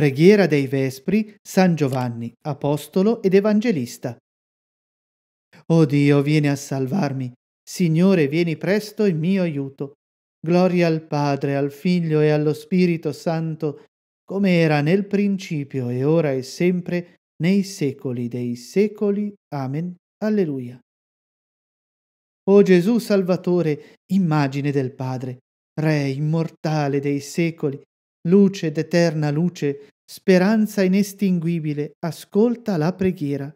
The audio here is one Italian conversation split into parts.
Preghiera dei Vespri, San Giovanni, Apostolo ed Evangelista. O Dio, vieni a salvarmi. Signore, vieni presto in mio aiuto. Gloria al Padre, al Figlio e allo Spirito Santo, come era nel principio e ora e sempre, nei secoli dei secoli. Amen. Alleluia. O Gesù Salvatore, immagine del Padre, Re immortale dei secoli, luce d'eterna luce, speranza inestinguibile, ascolta la preghiera.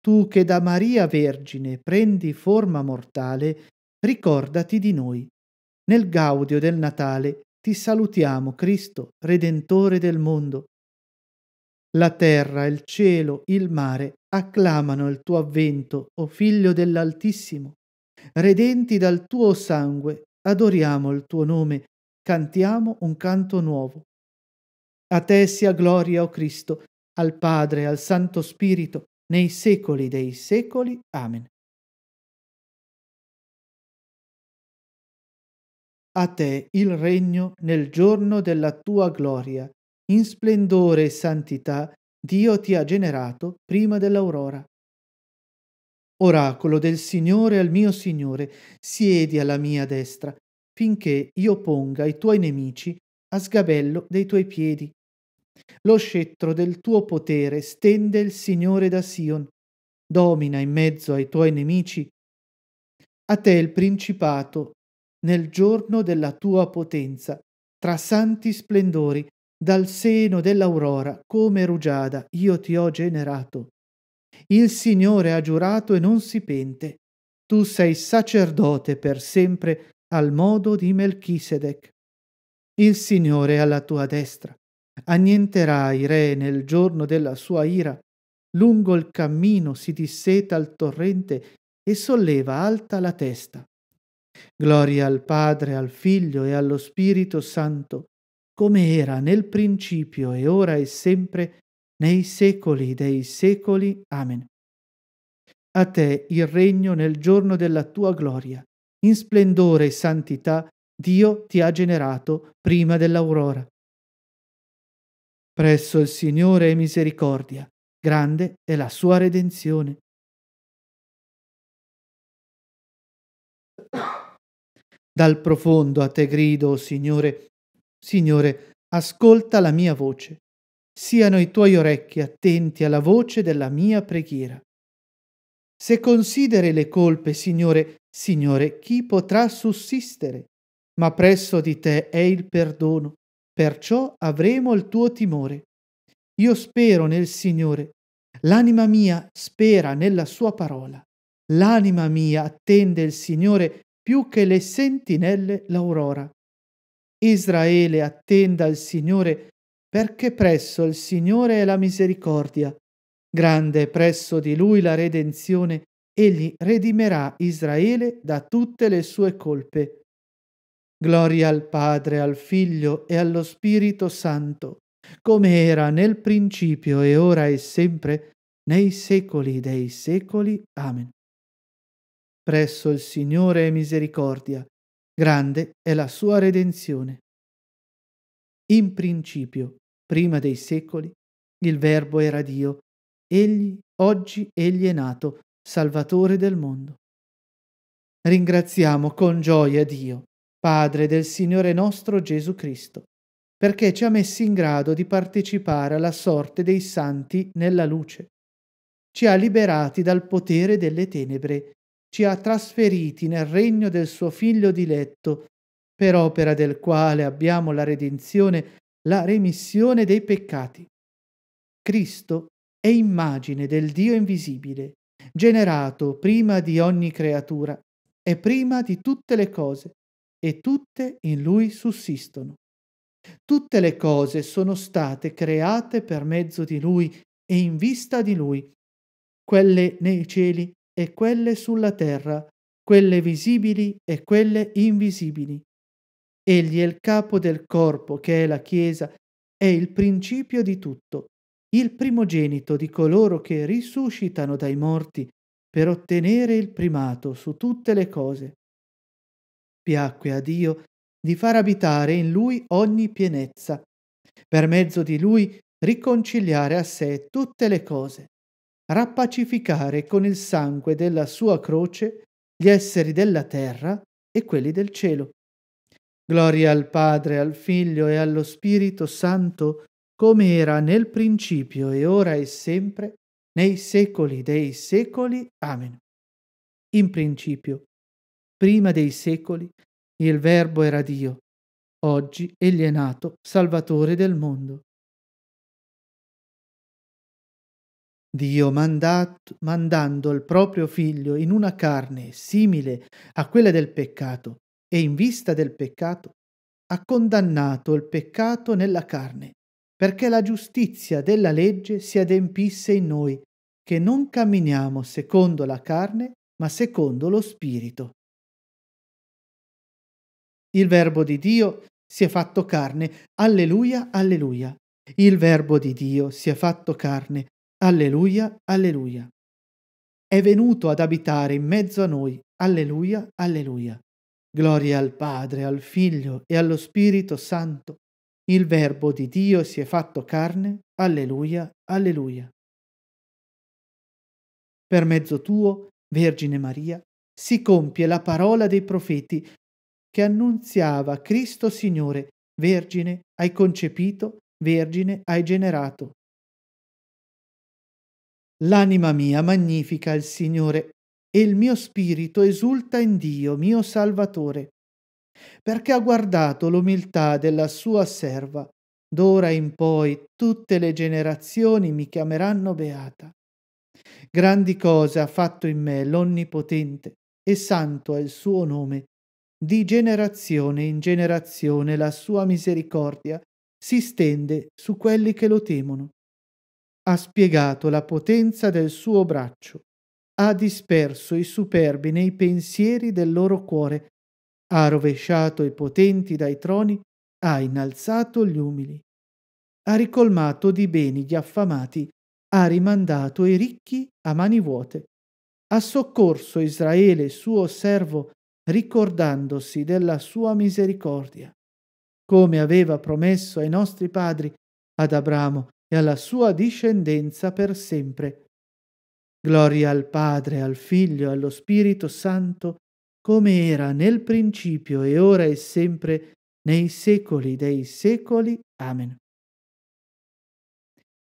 Tu che da Maria Vergine prendi forma mortale, ricordati di noi. Nel gaudio del Natale ti salutiamo, Cristo, Redentore del mondo. La terra, il cielo, il mare acclamano il tuo avvento, o Figlio dell'Altissimo. Redenti dal tuo sangue, adoriamo il tuo nome, cantiamo un canto nuovo. A te sia gloria, o oh Cristo, al Padre, al Santo Spirito, nei secoli dei secoli. Amen. A te il regno nel giorno della tua gloria, in splendore e santità Dio ti ha generato prima dell'aurora. Oracolo del Signore al mio Signore, siedi alla mia destra finché io ponga i tuoi nemici a sgabello dei tuoi piedi. Lo scettro del tuo potere stende il Signore da Sion, domina in mezzo ai tuoi nemici. A te il principato, nel giorno della tua potenza, tra santi splendori, dal seno dell'aurora, come rugiada, io ti ho generato. Il Signore ha giurato e non si pente. Tu sei sacerdote per sempre al modo di Melchisedec. Il Signore è alla tua destra. Annienterà i re nel giorno della sua ira. Lungo il cammino si disseta il torrente e solleva alta la testa. Gloria al Padre, al Figlio e allo Spirito Santo, come era nel principio e ora e sempre, nei secoli dei secoli. Amen. A te il regno nel giorno della tua gloria in splendore e santità Dio ti ha generato prima dell'aurora. Presso il Signore è misericordia, grande è la sua redenzione. Dal profondo a te grido, oh Signore, Signore, ascolta la mia voce. Siano i tuoi orecchi attenti alla voce della mia preghiera. Se consideri le colpe, Signore, Signore, chi potrà sussistere? Ma presso di te è il perdono, perciò avremo il tuo timore. Io spero nel Signore, l'anima mia spera nella sua parola. L'anima mia attende il Signore più che le sentinelle l'aurora. Israele attenda il Signore, perché presso il Signore è la misericordia Grande presso di lui la redenzione, egli redimerà Israele da tutte le sue colpe. Gloria al Padre, al Figlio e allo Spirito Santo, come era nel principio e ora e sempre, nei secoli dei secoli. Amen. Presso il Signore è misericordia, grande è la sua redenzione. In principio, prima dei secoli, il Verbo era Dio Egli, oggi egli è nato, Salvatore del mondo. Ringraziamo con gioia Dio, Padre del Signore nostro Gesù Cristo, perché ci ha messi in grado di partecipare alla sorte dei santi nella luce. Ci ha liberati dal potere delle tenebre, ci ha trasferiti nel regno del suo Figlio diletto, per opera del quale abbiamo la redenzione, la remissione dei peccati. Cristo è immagine del Dio invisibile, generato prima di ogni creatura e prima di tutte le cose, e tutte in lui sussistono. Tutte le cose sono state create per mezzo di lui e in vista di lui, quelle nei cieli e quelle sulla terra, quelle visibili e quelle invisibili. Egli è il capo del corpo che è la Chiesa, è il principio di tutto il primogenito di coloro che risuscitano dai morti per ottenere il primato su tutte le cose. Piacque a Dio di far abitare in lui ogni pienezza, per mezzo di lui riconciliare a sé tutte le cose, rappacificare con il sangue della sua croce gli esseri della terra e quelli del cielo. Gloria al Padre, al Figlio e allo Spirito Santo, come era nel principio e ora e sempre, nei secoli dei secoli. Amen. In principio, prima dei secoli, il Verbo era Dio. Oggi egli è nato Salvatore del mondo. Dio mandato, mandando il proprio figlio in una carne simile a quella del peccato e in vista del peccato, ha condannato il peccato nella carne perché la giustizia della legge si adempisse in noi, che non camminiamo secondo la carne, ma secondo lo Spirito. Il Verbo di Dio si è fatto carne, alleluia, alleluia. Il Verbo di Dio si è fatto carne, alleluia, alleluia. È venuto ad abitare in mezzo a noi, alleluia, alleluia. Gloria al Padre, al Figlio e allo Spirito Santo, il Verbo di Dio si è fatto carne, alleluia, alleluia. Per mezzo tuo, Vergine Maria, si compie la parola dei profeti che annunziava Cristo Signore, Vergine hai concepito, Vergine hai generato. L'anima mia magnifica il Signore e il mio spirito esulta in Dio, mio Salvatore perché ha guardato l'umiltà della sua serva. D'ora in poi tutte le generazioni mi chiameranno beata. Grandi cose ha fatto in me l'Onnipotente, e santo è il suo nome. Di generazione in generazione la sua misericordia si stende su quelli che lo temono. Ha spiegato la potenza del suo braccio, ha disperso i superbi nei pensieri del loro cuore, ha rovesciato i potenti dai troni, ha innalzato gli umili, ha ricolmato di beni gli affamati, ha rimandato i ricchi a mani vuote, ha soccorso Israele suo servo ricordandosi della sua misericordia, come aveva promesso ai nostri padri, ad Abramo e alla sua discendenza per sempre. Gloria al Padre, al Figlio e allo Spirito Santo, come era nel principio e ora e sempre, nei secoli dei secoli. Amen.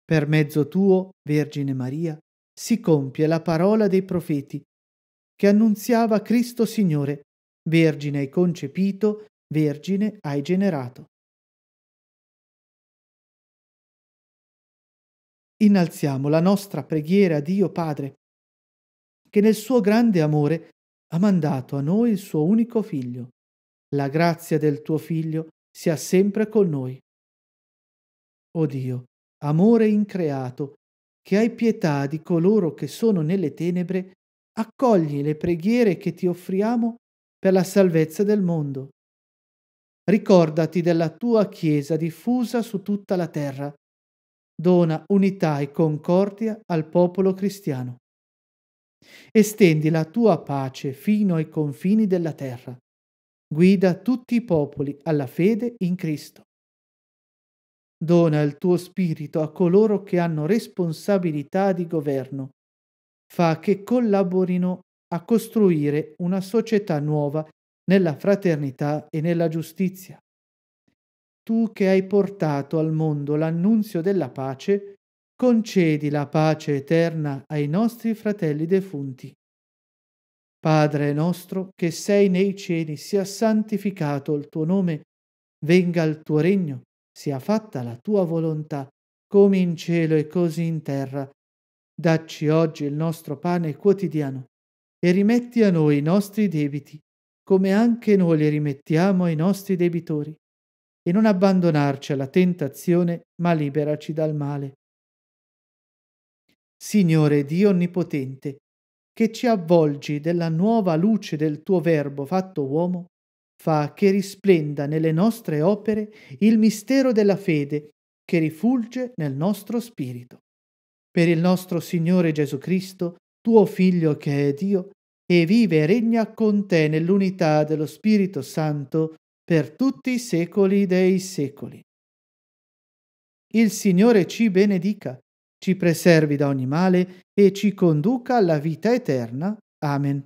Per mezzo tuo, Vergine Maria, si compie la parola dei profeti, che annunziava Cristo Signore, Vergine hai concepito, Vergine hai generato. Innalziamo la nostra preghiera a Dio Padre, che nel suo grande amore ha mandato a noi il suo unico figlio. La grazia del tuo figlio sia sempre con noi. O Dio, amore increato, che hai pietà di coloro che sono nelle tenebre, accogli le preghiere che ti offriamo per la salvezza del mondo. Ricordati della tua Chiesa diffusa su tutta la terra. Dona unità e concordia al popolo cristiano. Estendi la tua pace fino ai confini della terra. Guida tutti i popoli alla fede in Cristo. Dona il tuo spirito a coloro che hanno responsabilità di governo. Fa che collaborino a costruire una società nuova nella fraternità e nella giustizia. Tu che hai portato al mondo l'annunzio della pace, concedi la pace eterna ai nostri fratelli defunti. Padre nostro che sei nei cieli, sia santificato il tuo nome, venga il tuo regno, sia fatta la tua volontà, come in cielo e così in terra. Dacci oggi il nostro pane quotidiano e rimetti a noi i nostri debiti, come anche noi li rimettiamo ai nostri debitori. E non abbandonarci alla tentazione, ma liberaci dal male Signore Dio Onnipotente, che ci avvolgi della nuova luce del tuo Verbo fatto uomo, fa che risplenda nelle nostre opere il mistero della fede che rifulge nel nostro spirito. Per il nostro Signore Gesù Cristo, tuo Figlio che è Dio, e vive e regna con te nell'unità dello Spirito Santo per tutti i secoli dei secoli. Il Signore ci benedica ci preservi da ogni male e ci conduca alla vita eterna. Amen.